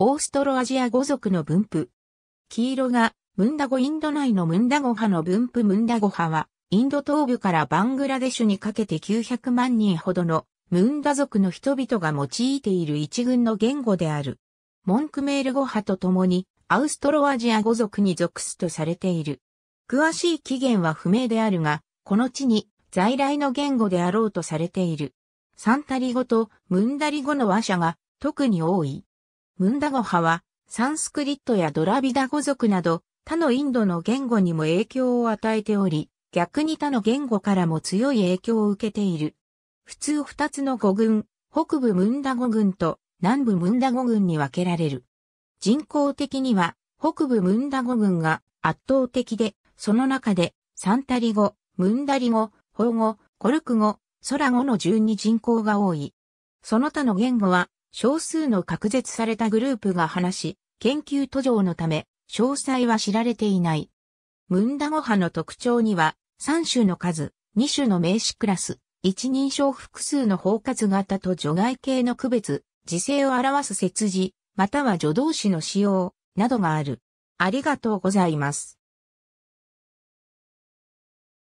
オーストロアジア語族の分布。黄色がムンダゴインド内のムンダゴ派の分布ムンダゴ派は、インド東部からバングラデシュにかけて900万人ほどのムンダ族の人々が用いている一群の言語である。モンクメール語派と共にアウストロアジア語族に属すとされている。詳しい起源は不明であるが、この地に在来の言語であろうとされている。サンタリ語とムンダリ語の話者が特に多い。ムンダゴ派は、サンスクリットやドラビダ語族など、他のインドの言語にも影響を与えており、逆に他の言語からも強い影響を受けている。普通二つの語群、北部ムンダゴ群と南部ムンダゴ群に分けられる。人口的には北部ムンダゴ群が圧倒的で、その中でサンタリ語、ムンダリ語、ホ法語、コルク語、ソラ語の順に人口が多い。その他の言語は少数の隔絶されたグループが話し、研究途上のため、詳細は知られていない。ムンダゴ派の特徴には、3種の数、2種の名詞クラス、一人称複数の包括型と除外形の区別、時勢を表す節字、または助動詞の使用、などがある。ありがとうございます。